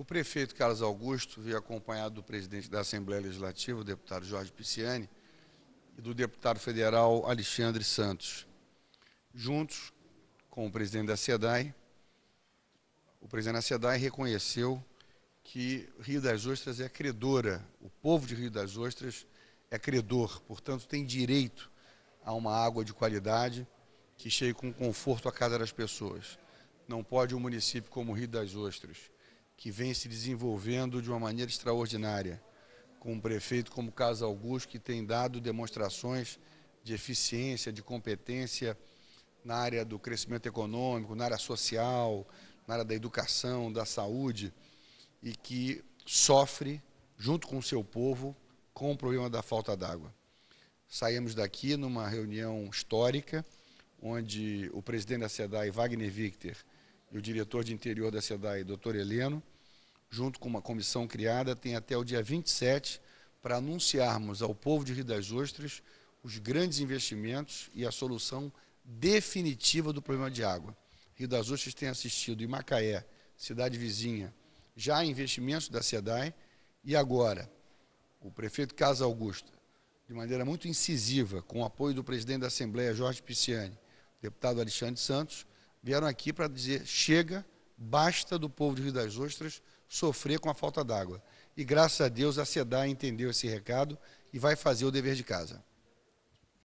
O prefeito Carlos Augusto veio acompanhado do presidente da Assembleia Legislativa, o deputado Jorge Pisciani, e do deputado federal Alexandre Santos. Juntos com o presidente da SEDAI, o presidente da SEDAI reconheceu que Rio das Ostras é credora, o povo de Rio das Ostras é credor, portanto tem direito a uma água de qualidade que chegue com conforto à casa das pessoas. Não pode um município como Rio das Ostras que vem se desenvolvendo de uma maneira extraordinária, com um prefeito como Casa Augusto, que tem dado demonstrações de eficiência, de competência na área do crescimento econômico, na área social, na área da educação, da saúde, e que sofre, junto com o seu povo, com o problema da falta d'água. Saímos daqui numa reunião histórica, onde o presidente da SEDAI, Wagner Victor, e o diretor de interior da SEDAE, doutor Heleno, junto com uma comissão criada, tem até o dia 27 para anunciarmos ao povo de Rio das Ostras os grandes investimentos e a solução definitiva do problema de água. Rio das Ostras tem assistido em Macaé, cidade vizinha, já investimentos da SEDAE, e agora o prefeito Casa Augusta, de maneira muito incisiva, com o apoio do presidente da Assembleia, Jorge Pisciani, deputado Alexandre Santos, vieram aqui para dizer: chega, basta do povo de Rio das Ostras sofrer com a falta d'água. E graças a Deus a SEDA entendeu esse recado e vai fazer o dever de casa.